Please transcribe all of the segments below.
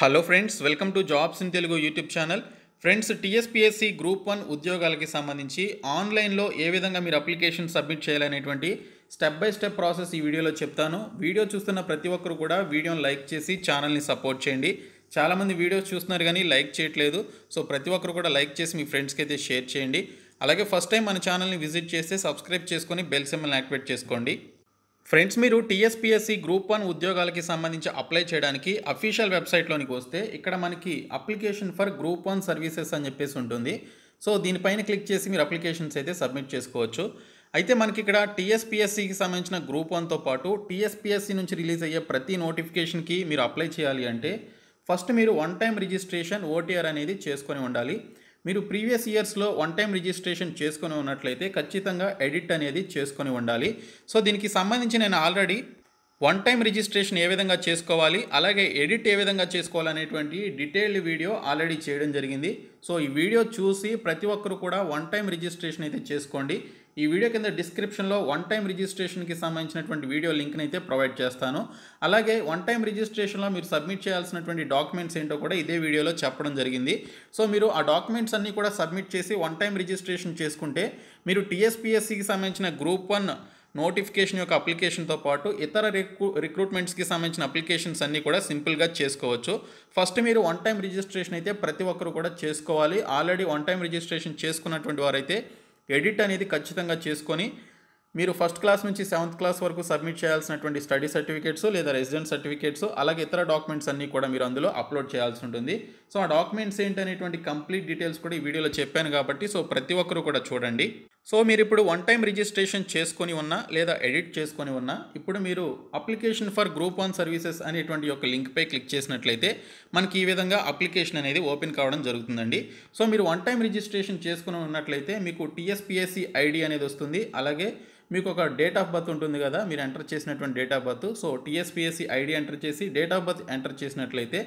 hello friends welcome to jobs in Telugu YouTube channel friends TSPSC group one ఉద్యోగాలకి సంబంధించి ఆన్లైన్లో ఏ విధంగా మీరు అప్లికేషన్ సబ్మిట్ చేయాలనేటువంటి స్టెప్ బై స్టెప్ ప్రాసెస్ ఈ వీడియోలో చెప్తాను వీడియో చూస్తున్న ప్రతి ఒక్కరు కూడా వీడియోని లైక్ చేసి ఛానల్ని సపోర్ట్ చేయండి చాలామంది వీడియోస్ చూస్తున్నారు కానీ లైక్ చేయట్లేదు సో ప్రతి ఒక్కరు కూడా లైక్ చేసి మీ ఫ్రెండ్స్కి అయితే షేర్ చేయండి అలాగే ఫస్ట్ టైం మన ఛానల్ని విజిట్ చేస్తే సబ్స్క్రైబ్ చేసుకొని బెల్ సిమ్మల్ని యాక్టివేట్ చేసుకోండి ఫ్రెండ్స్ మీరు టీఎస్పిఎస్సి గ్రూప్ వన్ ఉద్యోగాలకి సంబంధించి అప్లై చేయడానికి అఫీషియల్ వెబ్సైట్లోనికి వస్తే ఇక్కడ మనకి application for group one services అని చెప్పేసి ఉంటుంది సో దీనిపైన క్లిక్ చేసి మీరు అప్లికేషన్స్ అయితే సబ్మిట్ చేసుకోవచ్చు అయితే మనకి ఇక్కడ టీఎస్పిఎస్సికి సంబంధించిన గ్రూప్ వన్తో పాటు టీఎస్పిఎస్సి నుంచి రిలీజ్ అయ్యే ప్రతి నోటిఫికేషన్కి మీరు అప్లై చేయాలి అంటే ఫస్ట్ మీరు వన్ టైం రిజిస్ట్రేషన్ ఓటీఆర్ అనేది చేసుకొని ఉండాలి మీరు ప్రీవియస్ ఇయర్స్లో వన్ టైం రిజిస్ట్రేషన్ చేసుకొని ఉన్నట్లయితే ఖచ్చితంగా ఎడిట్ అనేది చేసుకొని ఉండాలి సో దీనికి సంబంధించి నేను ఆల్రెడీ వన్ టైం రిజిస్ట్రేషన్ ఏ విధంగా చేసుకోవాలి అలాగే ఎడిట్ ఏ విధంగా చేసుకోవాలి అనేటువంటి డీటెయిల్డ్ వీడియో ఆల్రెడీ చేయడం జరిగింది సో ఈ వీడియో చూసి ప్రతి ఒక్కరు కూడా వన్ టైం రిజిస్ట్రేషన్ అయితే చేసుకోండి ఈ వీడియో కింద డిస్క్రిప్షన్లో వన్ టైం రిజిస్ట్రేషన్కి సంబంధించినటువంటి వీడియో లింక్ని అయితే ప్రొవైడ్ చేస్తాను అలాగే వన్ టైం రిజిస్ట్రేషన్లో మీరు సబ్మిట్ చేయాల్సినటువంటి డాక్యుమెంట్స్ ఏంటో కూడా ఇదే వీడియోలో చెప్పడం జరిగింది సో మీరు ఆ డాక్యుమెంట్స్ అన్నీ కూడా సబ్మిట్ చేసి వన్ టైం రిజిస్ట్రేషన్ చేసుకుంటే మీరు టీఎస్పిఎస్సికి సంబంధించిన గ్రూప్ వన్ నోటిఫికేషన్ యొక్క అప్లికేషన్తో పాటు ఇతర రిక్రూ రిక్రూట్మెంట్స్కి సంబంధించిన అప్లికేషన్స్ అన్నీ కూడా సింపుల్గా చేసుకోవచ్చు ఫస్ట్ మీరు వన్ టైం రిజిస్ట్రేషన్ అయితే ప్రతి ఒక్కరు కూడా చేసుకోవాలి ఆల్రెడీ వన్ టైం రిజిస్ట్రేషన్ చేసుకున్నటువంటి వారైతే ఎడిట్ అనేది ఖచ్చితంగా చేసుకొని మీరు ఫస్ట్ క్లాస్ నుంచి సెవెంత్ క్లాస్ వరకు సబ్మిట్ చేయాల్సినటువంటి స్టడీ సర్టిఫికేట్స్ లేదా రెసిడెంట్ సర్టిఫికేట్స్ అలాగే ఇతర డాక్యుమెంట్స్ అన్నీ కూడా మీరు అందులో అప్లోడ్ చేయాల్సి ఉంటుంది సో ఆ డాక్యుమెంట్స్ ఏంటనేటువంటి కంప్లీట్ డీటెయిల్స్ కూడా ఈ వీడియోలో చెప్పాను కాబట్టి సో ప్రతి ఒక్కరు కూడా చూడండి సో మీరు ఇప్పుడు వన్ టైం రిజిస్ట్రేషన్ చేసుకొని ఉన్నా లేదా ఎడిట్ చేసుకొని ఉన్నా ఇప్పుడు మీరు application for group one services అనేటువంటి యొక్క లింక్పై క్లిక్ చేసినట్లయితే మనకి ఈ విధంగా అప్లికేషన్ అనేది ఓపెన్ కావడం జరుగుతుందండి సో మీరు వన్ టైం రిజిస్ట్రేషన్ చేసుకుని ఉన్నట్లయితే మీకు టీఎస్పిఎస్సి ఐడి అనేది వస్తుంది అలాగే మీకు ఒక డేట్ ఆఫ్ బర్త్ ఉంటుంది కదా మీరు ఎంటర్ చేసినటువంటి date of birth so TSPSC ID enter చేసి డేట్ ఆఫ్ బర్త్ ఎంటర్ చేసినట్లయితే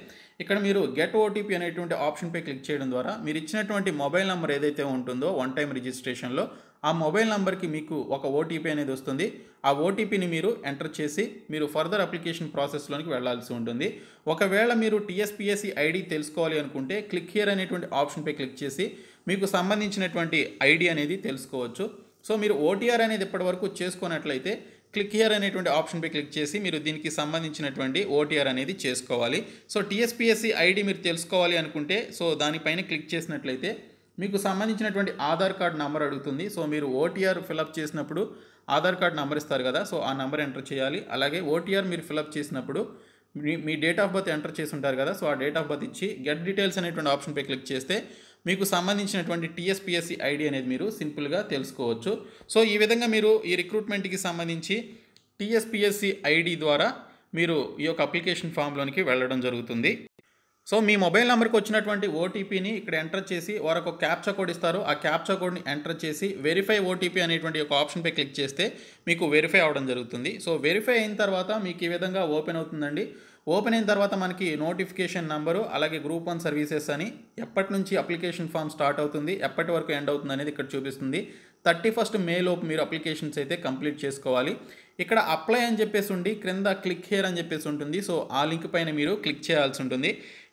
ఇక్కడ మీరు గెట్ ఓటీపీ అనేటువంటి ఆప్షన్పై క్లిక్ చేయడం ద్వారా మీరు ఇచ్చినటువంటి మొబైల్ నెంబర్ ఏదైతే ఉంటుందో వన్ టైం రిజిస్ట్రేషన్లో ఆ మొబైల్ నెంబర్కి మీకు ఒక ఓటీపీ అనేది వస్తుంది ఆ ఓటీపీని మీరు ఎంటర్ చేసి మీరు ఫర్దర్ అప్లికేషన్ ప్రాసెస్లోనికి వెళ్లాల్సి ఉంటుంది ఒకవేళ మీరు టీఎస్పిఎస్సి ఐడి తెలుసుకోవాలి అనుకుంటే క్లిక్ హియర్ అనేటువంటి ఆప్షన్పై క్లిక్ చేసి మీకు సంబంధించినటువంటి ఐడి అనేది తెలుసుకోవచ్చు సో మీరు ఓటీఆర్ అనేది ఇప్పటివరకు చేసుకున్నట్లయితే క్లిక్ హియర్ అనేటువంటి ఆప్షన్పై క్లిక్ చేసి మీరు దీనికి సంబంధించినటువంటి ఓటీఆర్ అనేది చేసుకోవాలి సో టీఎస్పిఎస్సి ఐడి మీరు తెలుసుకోవాలి అనుకుంటే సో దానిపైన క్లిక్ చేసినట్లయితే మీకు సంబంధించినటువంటి ఆధార్ కార్డ్ నెంబర్ అడుగుతుంది సో మీరు ఓటీఆర్ ఫిలప్ చేసినప్పుడు ఆధార్ కార్డ్ నెంబర్ ఇస్తారు కదా సో ఆ నెంబర్ ఎంటర్ చేయాలి అలాగే ఓటీఆర్ మీరు ఫిలప్ చేసినప్పుడు మీ మీ డేట్ ఆఫ్ బర్త్ ఎంటర్ చేసి ఉంటారు కదా సో ఆ డేట్ ఆఫ్ బర్త్ ఇచ్చి గెట్ డీటెయిల్స్ అనేటువంటి ఆప్షన్పై క్లిక్ చేస్తే మీకు సంబంధించినటువంటి టీఎస్పిఎస్సి ఐడి అనేది మీరు సింపుల్గా తెలుసుకోవచ్చు సో ఈ విధంగా మీరు ఈ రిక్రూట్మెంట్కి సంబంధించి టీఎస్పిఎస్సి ఐడి ద్వారా మీరు ఈ యొక్క అప్లికేషన్ ఫామ్లోనికి వెళ్ళడం జరుగుతుంది సో మీ మొబైల్ నెంబర్కి వచ్చినటువంటి ఓటీపీని ఇక్కడ ఎంటర్ చేసి వారొక క్యాప్చా కోడ్ ఇస్తారు ఆ క్యాప్చా కోడ్ని ఎంటర్ చేసి వెరిఫై ఓటీపీ అనేటువంటి ఒక ఆప్షన్పై క్లిక్ చేస్తే మీకు వెరిఫై అవడం జరుగుతుంది సో వెరిఫై అయిన తర్వాత మీకు ఈ విధంగా ఓపెన్ అవుతుందండి ఓపెన్ అయిన తర్వాత మనకి నోటిఫికేషన్ నెంబరు అలాగే గ్రూప్ వన్ సర్వీసెస్ అని ఎప్పటి నుంచి అప్లికేషన్ ఫామ్ స్టార్ట్ అవుతుంది ఎప్పటి వరకు ఎండ్ అవుతుంది అనేది ఇక్కడ చూపిస్తుంది థర్టీ ఫస్ట్ మేలోపు మీరు అప్లికేషన్స్ అయితే కంప్లీట్ చేసుకోవాలి ఇక్కడ అప్లై అని చెప్పేసి ఉండి క్రింద క్లిక్ హేర్ అని చెప్పేసి ఉంటుంది సో ఆ లింక్ పైన మీరు క్లిక్ చేయాల్సి ఉంటుంది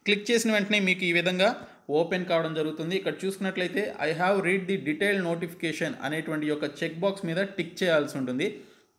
క్లిక్ చేసిన వెంటనే మీకు ఈ విధంగా ఓపెన్ కావడం జరుగుతుంది ఇక్కడ చూసుకున్నట్లయితే I have read the detail notification అనేటువంటి యొక్క చెక్ బాక్స్ మీద టిక్ చేయాల్సి ఉంటుంది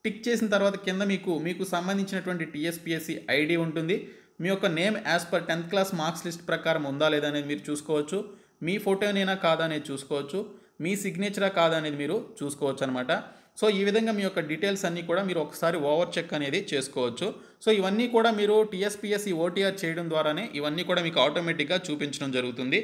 టిక్ చేసిన తర్వాత కింద మీకు మీకు సంబంధించినటువంటి టీఎస్పిఎస్సి ఐడి ఉంటుంది మీ యొక్క name as per tenth class marks list ప్రకారం ఉందా లేదా అనేది మీరు చూసుకోవచ్చు మీ ఫోటోనైనా కాదా అనేది చూసుకోవచ్చు మీ సిగ్నేచరా కాదా అనేది మీరు చూసుకోవచ్చు అనమాట సో ఈ విధంగా మీ యొక్క డీటెయిల్స్ అన్నీ కూడా మీరు ఒకసారి ఓవర్ చెక్ అనేది చేసుకోవచ్చు సో ఇవన్నీ కూడా మీరు టీఎస్పీఎస్సీ ఓటీఆర్ చేయడం ద్వారానే ఇవన్నీ కూడా మీకు ఆటోమేటిక్గా చూపించడం జరుగుతుంది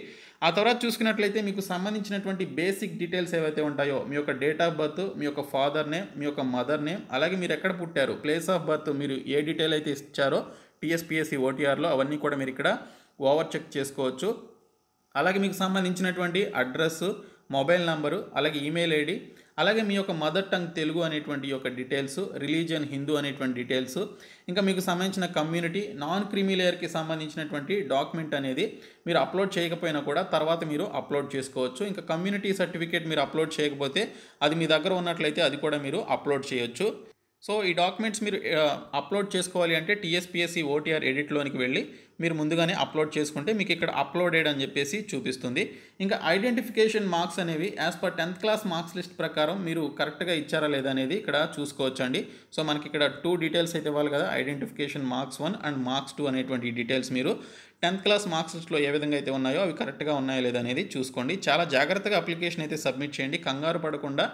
ఆ తర్వాత చూసుకున్నట్లయితే మీకు సంబంధించినటువంటి బేసిక్ డీటెయిల్స్ ఏవైతే ఉంటాయో మీ యొక్క డేట్ ఆఫ్ బర్త్ మీ యొక్క ఫాదర్ నేమ్ మీ యొక్క మదర్ నేమ్ అలాగే మీరు ఎక్కడ పుట్టారు ప్లేస్ ఆఫ్ బర్త్ మీరు ఏ డీటెయిల్ అయితే ఇచ్చారో టీఎస్పీఎస్సీ ఓటీఆర్లో అవన్నీ కూడా మీరు ఇక్కడ ఓవర్ చెక్ చేసుకోవచ్చు అలాగే మీకు సంబంధించినటువంటి అడ్రస్సు మొబైల్ నంబరు అలాగే ఈమెయిల్ ఐడి అలాగే మీ యొక్క మదర్ టంగ్ తెలుగు అనేటువంటి యొక్క డీటెయిల్స్ రిలీజియన్ హిందూ అనేటువంటి డీటెయిల్స్ ఇంకా మీకు సంబంధించిన కమ్యూనిటీ నాన్ క్రిమిలేయర్కి సంబంధించినటువంటి డాక్యుమెంట్ అనేది మీరు అప్లోడ్ చేయకపోయినా కూడా తర్వాత మీరు అప్లోడ్ చేసుకోవచ్చు ఇంకా కమ్యూనిటీ సర్టిఫికేట్ మీరు అప్లోడ్ చేయకపోతే అది మీ దగ్గర ఉన్నట్లయితే అది కూడా మీరు అప్లోడ్ చేయొచ్చు సో ఈ డాక్యుమెంట్స్ మీరు అప్లోడ్ చేసుకోవాలి అంటే టీఎస్పిఎస్సి ఓటీఆర్ ఎడిట్లోనికి వెళ్ళి మీరు ముందుగానే అప్లోడ్ చేసుకుంటే మీకు ఇక్కడ అప్లోడెడ్ అని చెప్పేసి చూపిస్తుంది ఇంకా ఐడెంటిఫికేషన్ మార్క్స్ అనేవి as per tenth class marks list ప్రకారం మీరు కరెక్ట్గా ఇచ్చారా లేదా అనేది ఇక్కడ చూసుకోవచ్చండి సో మనకి ఇక్కడ టూ డీటెయిల్స్ అయితే ఇవ్వాలి కదా identification marks one and marks two అనేటువంటి డీటెయిల్స్ మీరు టెన్త్ క్లాస్ మార్క్స్ లిస్ట్లో ఏ విధంగా అయితే ఉన్నాయో అవి కరెక్ట్గా ఉన్నాయో లేదా అనేది చూసుకోండి చాలా జాగ్రత్తగా అప్లికేషన్ అయితే సబ్మిట్ చేయండి కంగారు పడకుండా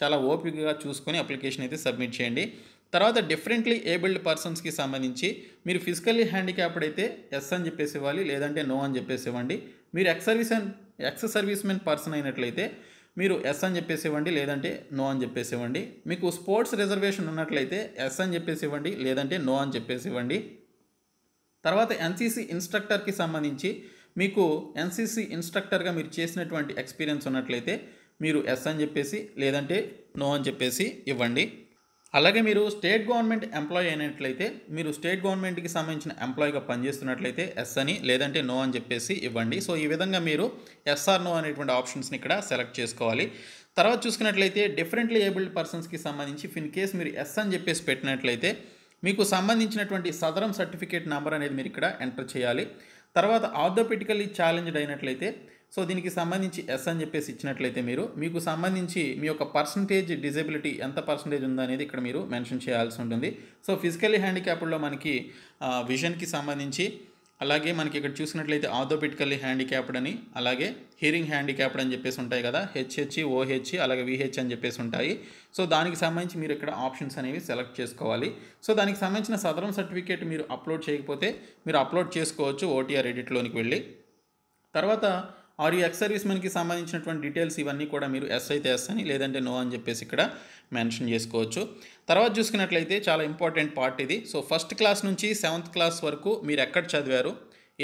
చాలా ఓపికగా చూసుకొని అప్లికేషన్ అయితే సబ్మిట్ చేయండి తర్వాత డిఫరెంట్లీ ఏబిల్డ్ పర్సన్స్కి సంబంధించి మీరు ఫిజికల్లీ హ్యాండిక్యాప్డ్ అయితే ఎస్ అని చెప్పేసి ఇవ్వాలి లేదంటే నో అని చెప్పేసి ఇవ్వండి మీరు ex service ex men person అయినట్లయితే మీరు ఎస్ అని చెప్పేసి ఇవ్వండి లేదంటే నో అని చెప్పేసి ఇవ్వండి మీకు స్పోర్ట్స్ రిజర్వేషన్ ఉన్నట్లయితే ఎస్ అని చెప్పేసి ఇవ్వండి లేదంటే నో అని చెప్పేసి ఇవ్వండి తర్వాత ఎన్సీసీ ఇన్స్ట్రక్టర్కి సంబంధించి మీకు ఎన్సీసీ ఇన్స్ట్రక్టర్గా మీరు చేసినటువంటి ఎక్స్పీరియన్స్ ఉన్నట్లయితే మీరు ఎస్ అని చెప్పేసి లేదంటే నో అని చెప్పేసి ఇవ్వండి అలాగే మీరు స్టేట్ గవర్నమెంట్ ఎంప్లాయ్ అయినట్లయితే మీరు స్టేట్ గవర్నమెంట్కి సంబంధించిన ఎంప్లాయీగా పనిచేస్తున్నట్లయితే ఎస్ అని లేదంటే నో అని చెప్పేసి ఇవ్వండి సో ఈ విధంగా మీరు ఎస్ఆర్ నో అనేటువంటి ఆప్షన్స్ని ఇక్కడ సెలెక్ట్ చేసుకోవాలి తర్వాత చూసుకున్నట్లయితే డిఫరెంట్లీ ఏబుల్డ్ పర్సన్స్కి సంబంధించి ఫిన్ కేస్ మీరు ఎస్ అని చెప్పేసి పెట్టినట్లయితే మీకు సంబంధించినటువంటి సదరం సర్టిఫికేట్ నెంబర్ అనేది మీరు ఇక్కడ ఎంటర్ చేయాలి తర్వాత ఆర్థోపెటికల్లీ ఛాలెంజ్డ్ అయినట్లయితే సో దీనికి సంబంధించి ఎస్ అని చెప్పేసి ఇచ్చినట్లయితే మీరు మీకు సంబంధించి మీ యొక్క పర్సంటేజ్ డిజబిలిటీ ఎంత పర్సంటేజ్ ఉందనేది ఇక్కడ మీరు మెన్షన్ చేయాల్సి ఉంటుంది సో ఫిజికలీ హ్యాండిక్యాప్లో మనకి విజన్కి సంబంధించి అలాగే మనకి ఇక్కడ చూసినట్లయితే ఆథోపిటికల్లీ హ్యాండిక్యాప్డ్ అని అలాగే హియరింగ్ హ్యాండిక్యాప్డ్ అని చెప్పేసి ఉంటాయి కదా హెచ్హెచ్ ఓహెచ్ అలాగే విహెచ్ అని చెప్పేసి ఉంటాయి సో దానికి సంబంధించి మీరు ఇక్కడ ఆప్షన్స్ అనేవి సెలెక్ట్ చేసుకోవాలి సో దానికి సంబంధించిన సదరం సర్టిఫికేట్ మీరు అప్లోడ్ చేయకపోతే మీరు అప్లోడ్ చేసుకోవచ్చు ఓటీఆర్ ఎడిట్లోనికి వెళ్ళి తర్వాత ఆర్ ఈ ఎక్స్ సర్వీస్ మనకి సంబంధించినటువంటి డీటెయిల్స్ ఇవన్నీ కూడా మీరు ఎస్ అయితే ఎస్ అని లేదంటే నో అని చెప్పేసి ఇక్కడ మెన్షన్ చేసుకోవచ్చు తర్వాత చూసుకున్నట్లయితే చాలా ఇంపార్టెంట్ పార్ట్ ఇది సో ఫస్ట్ క్లాస్ నుంచి సెవెంత్ క్లాస్ వరకు మీరు ఎక్కడ చదివారు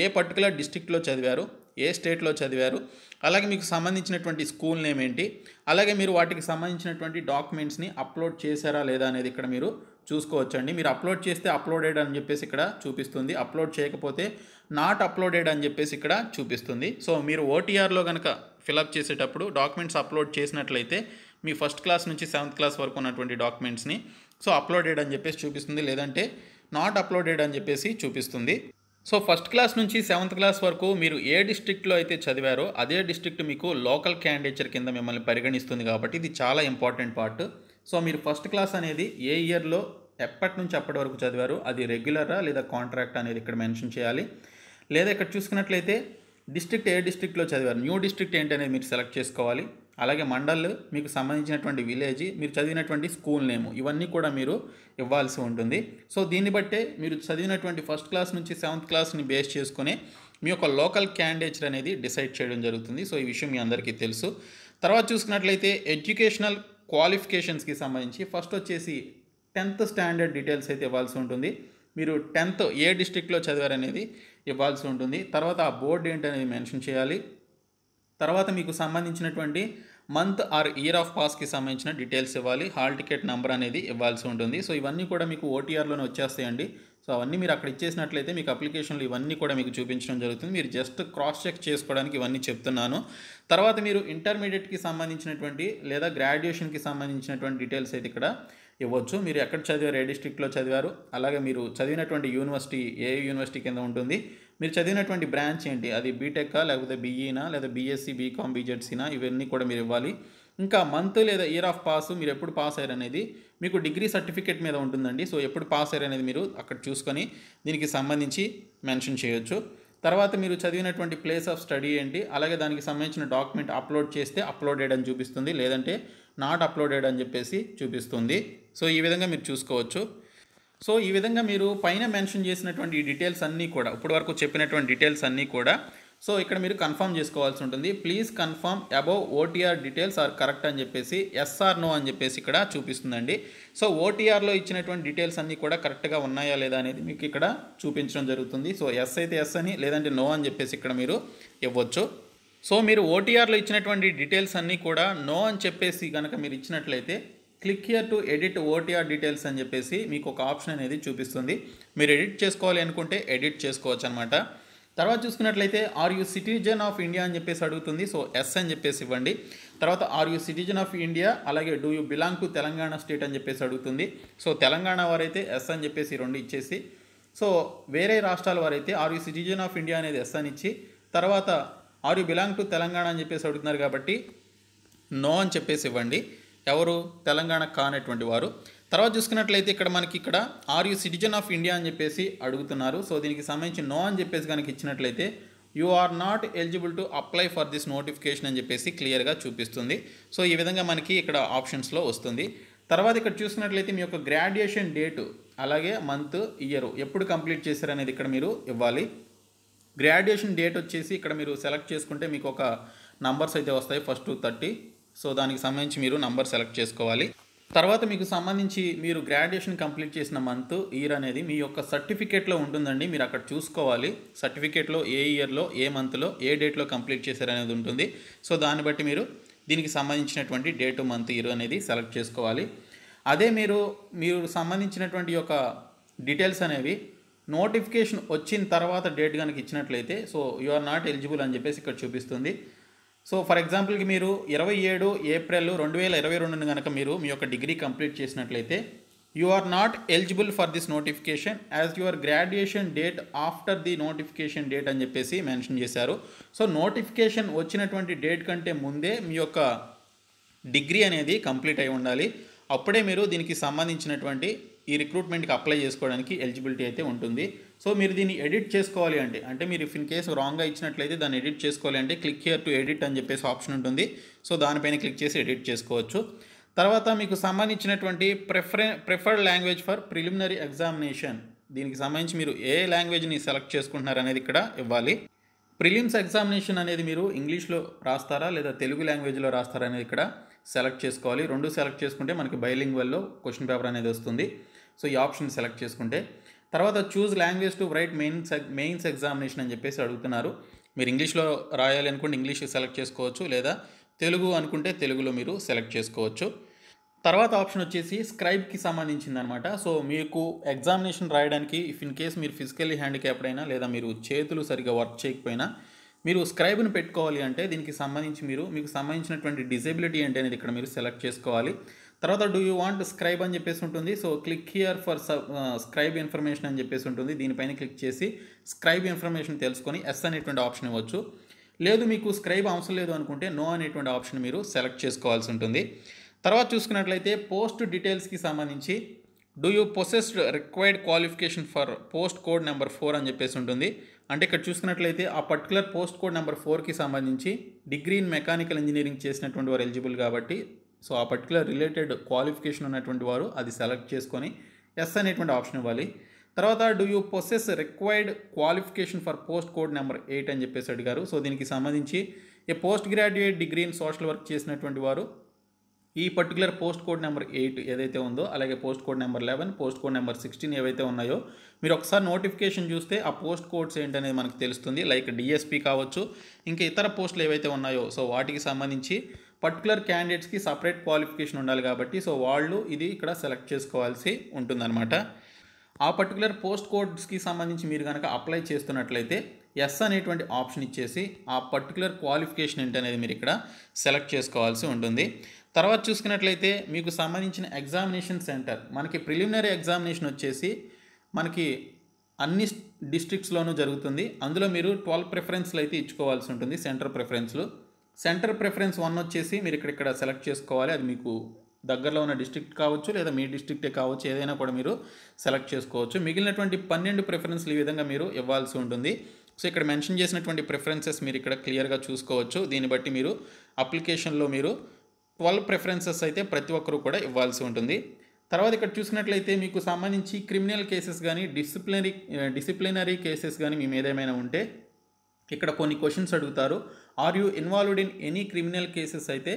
ఏ పర్టికులర్ డిస్టిక్లో చదివారు ఏ స్టేట్లో చదివారు అలాగే మీకు సంబంధించినటువంటి స్కూల్ నేమ్ ఏంటి అలాగే మీరు వాటికి సంబంధించినటువంటి డాక్యుమెంట్స్ని అప్లోడ్ చేశారా లేదా అనేది ఇక్కడ మీరు చూసుకోవచ్చండి మీరు అప్లోడ్ చేస్తే అప్లోడెడ్ అని చెప్పేసి ఇక్కడ చూపిస్తుంది అప్లోడ్ చేయకపోతే నాట్ అప్లోడెడ్ అని చెప్పేసి ఇక్కడ చూపిస్తుంది సో మీరు ఓటీఆర్లో కనుక ఫిలప్ చేసేటప్పుడు డాక్యుమెంట్స్ అప్లోడ్ చేసినట్లయితే మీ ఫస్ట్ క్లాస్ నుంచి సెవెంత్ క్లాస్ వరకు ఉన్నటువంటి డాక్యుమెంట్స్ని సో అప్లోడెడ్ అని చెప్పేసి చూపిస్తుంది లేదంటే నాట్ అప్లోడెడ్ అని చెప్పేసి చూపిస్తుంది సో ఫస్ట్ క్లాస్ నుంచి సెవెంత్ క్లాస్ వరకు మీరు ఏ డిస్ట్రిక్ట్లో అయితే చదివారో అదే డిస్ట్రిక్ట్ మీకు లోకల్ క్యాండిడేచర్ కింద మిమ్మల్ని పరిగణిస్తుంది కాబట్టి ఇది చాలా ఇంపార్టెంట్ పార్ట్ సో మీరు ఫస్ట్ క్లాస్ అనేది ఏ ఇయర్లో ఎప్పటి నుంచి అప్పటి వరకు చదివారు అది రెగ్యులరా లేదా కాంట్రాక్ట్ అనేది ఇక్కడ మెన్షన్ చేయాలి లేదా ఇక్కడ చూసుకున్నట్లయితే డిస్ట్రిక్ట్ ఏ డిస్ట్రిక్ట్లో చదివారు న్యూ డిస్ట్రిక్ట్ ఏంటనేది మీరు సెలెక్ట్ చేసుకోవాలి అలాగే మండల్ మీకు సంబంధించినటువంటి విలేజ్ మీరు చదివినటువంటి స్కూల్ నేమ్ ఇవన్నీ కూడా మీరు ఇవ్వాల్సి ఉంటుంది సో దీన్ని బట్టే మీరు చదివినటువంటి ఫస్ట్ క్లాస్ నుంచి సెవెంత్ క్లాస్ని బేస్ చేసుకుని మీ యొక్క లోకల్ క్యాండిడేచర్ అనేది డిసైడ్ చేయడం జరుగుతుంది సో ఈ విషయం మీ అందరికీ తెలుసు తర్వాత చూసుకున్నట్లయితే ఎడ్యుకేషనల్ క్వాలిఫికేషన్స్కి సంబంధించి ఫస్ట్ వచ్చేసి టెన్త్ స్టాండర్డ్ డీటెయిల్స్ అయితే ఇవ్వాల్సి ఉంటుంది మీరు టెన్త్ ఏ డిస్టిక్లో చదివారనేది ఇవ్వాల్సి ఉంటుంది తర్వాత ఆ బోర్డు ఏంటనేది మెన్షన్ చేయాలి తర్వాత మీకు సంబంధించినటువంటి మంత్ ఆర్ ఇయర్ ఆఫ్ పాస్కి సంబంధించిన డీటెయిల్స్ ఇవ్వాలి హాల్ టికెట్ నెంబర్ అనేది ఇవ్వాల్సి ఉంటుంది సో ఇవన్నీ కూడా మీకు ఓటీఆర్లోనే వచ్చేస్తాయండి సో అవన్నీ మీరు అక్కడ ఇచ్చేసినట్లయితే మీకు అప్లికేషన్లు ఇవన్నీ కూడా మీకు చూపించడం జరుగుతుంది మీరు జస్ట్ క్రాస్ చెక్ చేసుకోవడానికి ఇవన్నీ చెప్తున్నాను తర్వాత మీరు ఇంటర్మీడియట్కి సంబంధించినటువంటి లేదా గ్రాడ్యుయేషన్కి సంబంధించినటువంటి డీటెయిల్స్ అయితే ఇక్కడ ఇవ్వచ్చు మీరు ఎక్కడ చదివారు ఏ డిస్ట్రిక్ట్లో చదివారు అలాగే మీరు చదివినటువంటి యూనివర్సిటీ ఏ యూనివర్సిటీ కింద ఉంటుంది మీరు చదివినటువంటి బ్రాంచ్ ఏంటి అది బీటెక్ లేకపోతే బీఈనా లేదా బీఎస్సీ బీకామ్ బీజెడ్సీనా ఇవన్నీ కూడా మీరు ఇవ్వాలి ఇంకా మంత్ లేదా ఇయర్ ఆఫ్ పాస్ మీరు ఎప్పుడు పాస్ అయ్యారు అనేది మీకు డిగ్రీ సర్టిఫికేట్ మీద ఉంటుందండి సో ఎప్పుడు పాస్ అయ్యారు అనేది మీరు అక్కడ చూసుకొని దీనికి సంబంధించి మెన్షన్ చేయొచ్చు తర్వాత మీరు చదివినటువంటి ప్లేస్ ఆఫ్ స్టడీ ఏంటి అలాగే దానికి సంబంధించిన డాక్యుమెంట్ అప్లోడ్ చేస్తే అప్లోడెడ్ అని చూపిస్తుంది లేదంటే నాట్ అప్లోడెడ్ అని చెప్పేసి చూపిస్తుంది సో ఈ విధంగా మీరు చూసుకోవచ్చు సో ఈ విధంగా మీరు పైన మెన్షన్ చేసినటువంటి డీటెయిల్స్ అన్నీ కూడా ఇప్పటివరకు చెప్పినటువంటి డీటెయిల్స్ అన్నీ కూడా సో ఇక్కడ మీరు కన్ఫర్మ్ చేసుకోవాల్సి ఉంటుంది please confirm above OTR details are correct అని చెప్పేసి ఎస్ఆర్ నో అని చెప్పేసి ఇక్కడ చూపిస్తుందండి సో ఓటీఆర్లో ఇచ్చినటువంటి డీటెయిల్స్ అన్నీ కూడా కరెక్ట్గా ఉన్నాయా లేదా అనేది మీకు ఇక్కడ చూపించడం జరుగుతుంది సో ఎస్ అయితే ఎస్ అని లేదంటే నో అని చెప్పేసి ఇక్కడ మీరు ఇవ్వచ్చు సో మీరు ఓటీఆర్లో ఇచ్చినటువంటి డీటెయిల్స్ అన్నీ కూడా నో అని చెప్పేసి కనుక మీరు ఇచ్చినట్లయితే click here to edit OTR details అని చెప్పేసి మీకు ఒక ఆప్షన్ అనేది చూపిస్తుంది మీరు ఎడిట్ చేసుకోవాలి అనుకుంటే ఎడిట్ చేసుకోవచ్చు అనమాట తర్వాత చూసుకున్నట్లయితే are you citizen of India అని చెప్పేసి అడుగుతుంది సో ఎస్ అని చెప్పేసి ఇవ్వండి తర్వాత are you citizen of India అలాగే do you belong to Telangana state అని చెప్పేసి అడుగుతుంది సో తెలంగాణ వారైతే ఎస్ అని చెప్పేసి రెండు ఇచ్చేసి సో వేరే రాష్ట్రాల వారైతే are you citizen of India అనేది ఎస్ అని ఇచ్చి తర్వాత are you belong to Telangana అని చెప్పేసి అడుగుతున్నారు కాబట్టి నో అని చెప్పేసి ఇవ్వండి ఎవరు తెలంగాణ కానటువంటి వారు తర్వాత చూసుకున్నట్లయితే ఇక్కడ మనకి ఇక్కడ are you citizen of India అని చెప్పేసి అడుగుతున్నారు సో దీనికి సంబంధించి నో అని చెప్పేసి కనుక ఇచ్చినట్లయితే you are not eligible to apply for this notification అని చెప్పేసి క్లియర్గా చూపిస్తుంది సో ఈ విధంగా మనకి ఇక్కడ ఆప్షన్స్లో వస్తుంది తర్వాత ఇక్కడ చూసుకున్నట్లయితే మీ యొక్క గ్రాడ్యుయేషన్ డేటు అలాగే మంత్ ఇయర్ ఎప్పుడు కంప్లీట్ చేశారనేది ఇక్కడ మీరు ఇవ్వాలి గ్రాడ్యుయేషన్ డేట్ వచ్చేసి ఇక్కడ మీరు సెలెక్ట్ చేసుకుంటే మీకు ఒక నంబర్స్ అయితే వస్తాయి ఫస్ట్ థర్టీ సో దానికి సంబంధించి మీరు నంబర్ సెలెక్ట్ చేసుకోవాలి తర్వాత మీకు సంబంధించి మీరు గ్రాడ్యుయేషన్ కంప్లీట్ చేసిన మంత్ ఇయర్ అనేది మీ యొక్క సర్టిఫికేట్లో ఉంటుందండి మీరు అక్కడ చూసుకోవాలి సర్టిఫికేట్లో ఏ ఇయర్లో ఏ మంత్లో ఏ డేట్లో కంప్లీట్ అనేది ఉంటుంది సో దాన్ని బట్టి మీరు దీనికి సంబంధించినటువంటి డేట్ మంత్ ఇయర్ అనేది సెలెక్ట్ చేసుకోవాలి అదే మీరు మీరు సంబంధించినటువంటి యొక్క డీటెయిల్స్ అనేవి నోటిఫికేషన్ వచ్చిన తర్వాత డేట్ కనుక ఇచ్చినట్లయితే so you are not eligible అని చెప్పేసి ఇక్కడ చూపిస్తుంది సో ఫర్ ఎగ్జాంపుల్కి మీరు ఇరవై ఏడు ఏప్రిల్ రెండు వేల ఇరవై రెండున కనుక మీరు మీ యొక్క డిగ్రీ కంప్లీట్ చేసినట్లయితే you are not eligible for this notification as your graduation date after the notification date అని చెప్పేసి మెన్షన్ చేశారు సో నోటిఫికేషన్ వచ్చినటువంటి డేట్ కంటే ముందే మీ యొక్క డిగ్రీ అనేది కంప్లీట్ అయి ఉండాలి అప్పుడే మీరు దీనికి సంబంధించినటువంటి ఈ రిక్రూట్మెంట్కి అప్లై చేసుకోవడానికి ఎలిజిబిలిటీ అయితే ఉంటుంది సో మీరు దీన్ని ఎడిట్ చేసుకోవాలి అంటే అంటే మీరు ఇన్ కేసు రాంగ్గా ఇచ్చినట్లయితే దాన్ని ఎడిట్ చేసుకోవాలి అంటే క్లిక్ హియర్ టు ఎడిట్ అని చెప్పేసి ఆప్షన్ ఉంటుంది సో దానిపైన క్లిక్ చేసి ఎడిట్ చేసుకోవచ్చు తర్వాత మీకు సంబంధించినటువంటి preference preferred language for preliminary examination దీనికి సంబంధించి మీరు ఏ లాంగ్వేజ్ని సెలెక్ట్ చేసుకుంటున్నారు అనేది ఇక్కడ ఇవ్వాలి ప్రిలిమ్స్ ఎగ్జామినేషన్ అనేది మీరు ఇంగ్లీష్లో రాస్తారా లేదా తెలుగు లాంగ్వేజ్లో రాస్తారా అనేది ఇక్కడ సెలెక్ట్ చేసుకోవాలి రెండు సెలెక్ట్ చేసుకుంటే మనకి బైలింగ్వల్లో క్వశ్చన్ పేపర్ అనేది వస్తుంది సో ఈ ఆప్షన్ సెలెక్ట్ చేసుకుంటే తర్వాత choose language to write mains mains examination అని చెప్పేసి అడుగుతున్నారు మీరు ఇంగ్లీష్లో రాయాలి అనుకుంటే ఇంగ్లీష్ సెలెక్ట్ చేసుకోవచ్చు లేదా తెలుగు అనుకుంటే తెలుగులో మీరు సెలెక్ట్ చేసుకోవచ్చు తర్వాత ఆప్షన్ వచ్చేసి స్క్రైబ్కి సంబంధించింది అనమాట సో మీకు ఎగ్జామినేషన్ రాయడానికి ఇఫ్ ఇన్ కేస్ మీరు ఫిజికల్లీ హ్యాండిక్యాప్డ్ అయినా లేదా మీరు చేతులు సరిగా వర్క్ చేయకపోయినా మీరు స్క్రైబ్ను పెట్టుకోవాలి అంటే దీనికి సంబంధించి మీరు మీకు సంబంధించినటువంటి డిజేబిలిటీ ఏంటి అనేది ఇక్కడ మీరు సెలెక్ట్ చేసుకోవాలి తర్వాత డూ యూ వాంట్ స్క్రైబ్ అని చెప్పేసి ఉంటుంది so click here for sub scribe information అని చెప్పేసి ఉంటుంది దీనిపైన క్లిక్ చేసి స్క్రైబ్ ఇన్ఫర్మేషన్ తెలుసుకొని ఎస్ అనేటువంటి ఆప్షన్ ఇవ్వచ్చు లేదు మీకు స్క్రైబ్ అవసరం లేదు అనుకుంటే నో అనేటువంటి ఆప్షన్ మీరు సెలెక్ట్ చేసుకోవాల్సి ఉంటుంది తర్వాత చూసుకున్నట్లయితే పోస్ట్ డీటెయిల్స్కి సంబంధించి do you possessed required qualification for post code number four అని చెప్పేసి ఉంటుంది అంటే ఇక్కడ చూసుకున్నట్లయితే ఆ పర్టికులర్ పోస్ట్ కోడ్ నెంబర్ ఫోర్కి సంబంధించి డిగ్రీ ఇన్ మెకానికల్ ఇంజనీరింగ్ చేసినటువంటి వారు ఎలిజిబుల్ కాబట్టి సో ఆ పర్టికులర్ రిలేటెడ్ క్వాలిఫికేషన్ ఉన్నటువంటి వారు అది సెలెక్ట్ చేసుకొని ఎస్ అనేటువంటి ఆప్షన్ ఇవ్వాలి తర్వాత do you possess required qualification for post code number eight అని చెప్పేసి అడిగారు సో దీనికి సంబంధించి ఏ post graduate degree in social work చేసినటువంటి వారు ఈ particular post code number eight ఏదైతే ఉందో అలాగే post code number eleven post code number sixteen ఏవైతే ఉన్నాయో మీరు ఒకసారి నోటిఫికేషన్ చూస్తే ఆ పోస్ట్ కోడ్స్ ఏంటనేది మనకు తెలుస్తుంది లైక్ డిఎస్పీ కావచ్చు ఇంకా ఇతర పోస్టులు ఏవైతే ఉన్నాయో సో వాటికి సంబంధించి పర్టికులర్ క్యాండిడేట్స్కి సపరేట్ క్వాలిఫికేషన్ ఉండాలి కాబట్టి సో వాళ్ళు ఇది ఇక్కడ సెలెక్ట్ చేసుకోవాల్సి ఉంటుందన్నమాట ఆ పర్టికులర్ పోస్ట్ కోడ్స్కి సంబంధించి మీరు కనుక అప్లై చేస్తున్నట్లయితే ఎస్ అనేటువంటి ఆప్షన్ ఇచ్చేసి ఆ పర్టికులర్ క్వాలిఫికేషన్ ఏంటనేది మీరు ఇక్కడ సెలెక్ట్ చేసుకోవాల్సి ఉంటుంది తర్వాత చూసుకున్నట్లయితే మీకు సంబంధించిన ఎగ్జామినేషన్ సెంటర్ మనకి ప్రిలిమినరీ ఎగ్జామినేషన్ వచ్చేసి మనకి అన్ని డిస్ట్రిక్ట్స్లోనూ జరుగుతుంది అందులో మీరు ట్వెల్వ్ ప్రిఫరెన్స్లు అయితే ఇచ్చుకోవాల్సి ఉంటుంది సెంటర్ ప్రిఫరెన్స్లు సెంటర్ ప్రిఫరెన్స్ వన్ వచ్చేసి మీరు ఇక్కడ ఇక్కడ సెలెక్ట్ చేసుకోవాలి అది మీకు దగ్గరలో ఉన్న డిస్ట్రిక్ట్ కావచ్చు లేదా మీ డిస్ట్రిక్టే కావచ్చు ఏదైనా కూడా మీరు సెలెక్ట్ చేసుకోవచ్చు మిగిలినటువంటి పన్నెండు ప్రిఫరెన్స్లు ఈ విధంగా మీరు ఇవ్వాల్సి ఉంటుంది సో ఇక్కడ మెన్షన్ చేసినటువంటి ప్రిఫరెన్సెస్ మీరు ఇక్కడ క్లియర్గా చూసుకోవచ్చు దీన్ని బట్టి మీరు అప్లికేషన్లో మీరు ట్వెల్వ్ ప్రిఫరెన్సెస్ అయితే ప్రతి ఒక్కరు కూడా ఇవ్వాల్సి ఉంటుంది తర్వాత ఇక్కడ చూసినట్లయితే మీకు సంబంధించి క్రిమినల్ కేసెస్ కానీ డిసిప్లినరీ డిసిప్లినరీ కేసెస్ కానీ మేము ఏదేమైనా ఉంటే ఇక్కడ కొన్ని క్వశ్చన్స్ అడుగుతారు are you involved in any criminal cases అయితే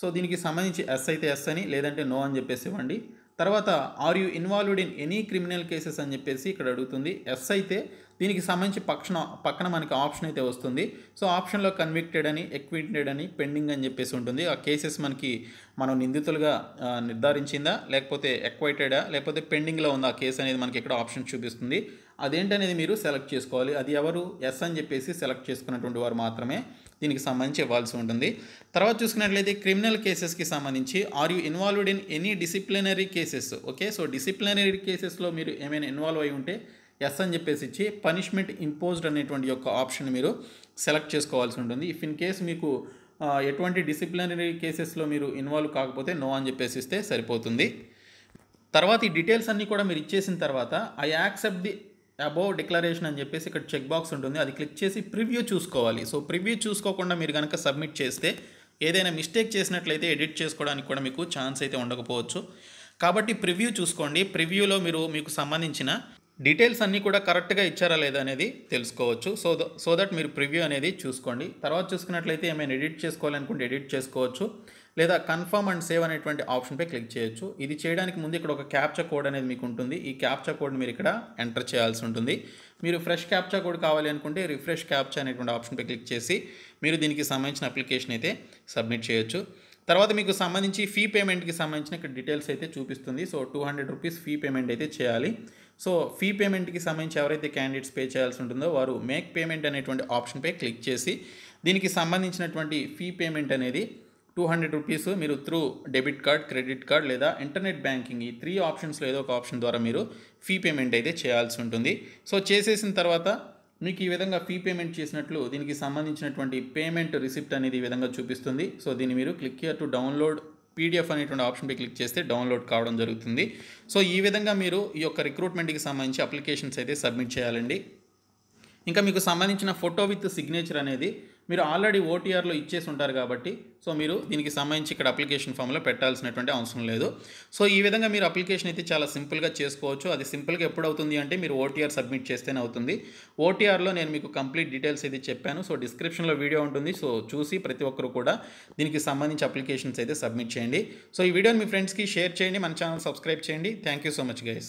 సో దీనికి సంబంధించి ఎస్ అయితే ఎస్ అని లేదంటే నో అని చెప్పేసి ఇవ్వండి తర్వాత are you involved in any criminal cases అని చెప్పేసి ఇక్కడ అడుగుతుంది ఎస్ అయితే దీనికి సంబంధించి పక్షణ పక్కన మనకి ఆప్షన్ అయితే వస్తుంది సో ఆప్షన్లో కన్విక్టెడ్ అని ఎక్విటెడ్ అని పెండింగ్ అని చెప్పేసి ఉంటుంది ఆ కేసెస్ మనకి మనం నిందితులుగా నిర్ధారించిందా లేకపోతే ఎక్వైటెడా లేకపోతే పెండింగ్లో ఉందా ఆ కేసు అనేది మనకి ఇక్కడ ఆప్షన్ చూపిస్తుంది అదేంటనేది మీరు సెలెక్ట్ చేసుకోవాలి అది ఎవరు ఎస్ అని చెప్పేసి సెలెక్ట్ చేసుకున్నటువంటి వారు మాత్రమే దీనికి సంబంధించి ఇవ్వాల్సి ఉంటుంది తర్వాత చూసుకున్నట్లయితే క్రిమినల్ కేసెస్కి సంబంధించి are you involved in any disciplinary cases okay so disciplinary కేసెస్లో మీరు ఏమైనా ఇన్వాల్వ్ అయి ఉంటే ఎస్ అని చెప్పేసి ఇచ్చి పనిష్మెంట్ ఇంపోజ్డ్ అనేటువంటి యొక్క ఆప్షన్ మీరు సెలెక్ట్ చేసుకోవాల్సి ఉంటుంది ఇఫ్ ఇన్ కేస్ మీకు ఎటువంటి డిసిప్లినరీ కేసెస్లో మీరు ఇన్వాల్వ్ కాకపోతే నో అని చెప్పేసి ఇస్తే సరిపోతుంది తర్వాత ఈ డీటెయిల్స్ అన్నీ కూడా మీరు ఇచ్చేసిన తర్వాత I accept the above declaration అని చెప్పేసి ఇక్కడ చెక్ బాక్స్ ఉంటుంది అది క్లిక్ చేసి ప్రివ్యూ చూసుకోవాలి సో ప్రివ్యూ చూసుకోకుండా మీరు కనుక సబ్మిట్ చేస్తే ఏదైనా మిస్టేక్ చేసినట్లయితే ఎడిట్ చేసుకోవడానికి కూడా మీకు ఛాన్స్ అయితే ఉండకపోవచ్చు కాబట్టి ప్రివ్యూ చూసుకోండి ప్రివ్యూలో మీరు మీకు సంబంధించిన డీటెయిల్స్ అన్నీ కూడా కరెక్ట్గా ఇచ్చారా లేదా అనేది తెలుసుకోవచ్చు సో సో దట్ మీరు ప్రివ్యూ అనేది చూసుకోండి తర్వాత చూసుకున్నట్లయితే ఏమైనా ఎడిట్ చేసుకోవాలనుకుంటే ఎడిట్ చేసుకోవచ్చు లేదా కన్ఫర్మ్ అండ్ సేవ్ అనేటువంటి ఆప్షన్పై క్లిక్ చేయొచ్చు ఇది చేయడానికి ముందు ఇక్కడ ఒక క్యాప్చా కోడ్ అనేది మీకు ఉంటుంది ఈ క్యాప్చా కోడ్ మీరు ఇక్కడ ఎంటర్ చేయాల్సి ఉంటుంది మీరు ఫ్రెష్ క్యాప్చా కోడ్ కావాలి అనుకుంటే రిఫ్రెష్ క్యాప్చా అనేటువంటి ఆప్షన్పై క్లిక్ చేసి మీరు దీనికి సంబంధించిన అప్లికేషన్ అయితే సబ్మిట్ చేయొచ్చు తర్వాత మీకు సంబంధించి ఫీ పేమెంట్కి సంబంధించిన ఇక్కడ డీటెయిల్స్ అయితే చూపిస్తుంది so two hundred rupees fee payment అయితే చేయాలి సో ఫీ పేమెంట్కి సంబంధించి ఎవరైతే క్యాండిడేట్స్ పే చేయాల్సి ఉంటుందో వారు మేక్ పేమెంట్ అనేటువంటి ఆప్షన్పై క్లిక్ చేసి దీనికి సంబంధించినటువంటి ఫీ పేమెంట్ అనేది టూ హండ్రెడ్ రూపీస్ మీరు through debit card credit card లేదా ఇంటర్నెట్ బ్యాంకింగ్ ఈ త్రీ ఆప్షన్స్లో ఏదో ఒక ఆప్షన్ ద్వారా మీరు ఫీ పేమెంట్ అయితే చేయాల్సి ఉంటుంది సో చేసేసిన తర్వాత మీకు ఈ విధంగా ఫీ పేమెంట్ చేసినట్లు దీనికి సంబంధించినటువంటి పేమెంట్ రిసిప్ట్ అనేది ఈ విధంగా చూపిస్తుంది సో దీన్ని మీరు క్లిక్ చేయర్ టు డౌన్లోడ్ పీడిఎఫ్ అనేటువంటి ఆప్షన్పై క్లిక్ చేస్తే డౌన్లోడ్ కావడం జరుగుతుంది సో ఈ విధంగా మీరు ఈ యొక్క రిక్రూట్మెంట్కి సంబంధించి అప్లికేషన్స్ అయితే సబ్మిట్ చేయాలండి ఇంకా మీకు సంబంధించిన ఫోటో విత్ సిగ్నేచర్ అనేది మీరు ఆల్రెడీ ఓటీఆర్లో ఇచ్చేసి ఉంటారు కాబట్టి సో మీరు దీనికి సంబంధించి ఇక్కడ అప్లికేషన్ ఫామ్లో పెట్టాల్సినటువంటి అవసరం లేదు సో ఈ విధంగా మీరు అప్లికేషన్ అయితే చాలా సింపుల్గా చేసుకోవచ్చు అది సింపుల్గా ఎప్పుడు అవుతుంది అంటే మీరు ఓటీఆర్ సబ్మిట్ చేస్తేనే అవుతుంది ఓటీఆర్లో నేను మీకు కంప్లీట్ డీటెయిల్స్ అయితే చెప్పాను సో డిస్క్రిప్షన్లో వీడియో ఉంటుంది సో చూసి ప్రతి ఒక్కరు కూడా దీనికి సంబంధించి అప్లికేషన్స్ అయితే సబ్మిట్ చేయండి సో ఈ వీడియోని మీ ఫ్రెండ్స్కి షేర్ చేయండి మన ఛానల్ సబ్స్క్రైబ్ చేయండి thank you so much guys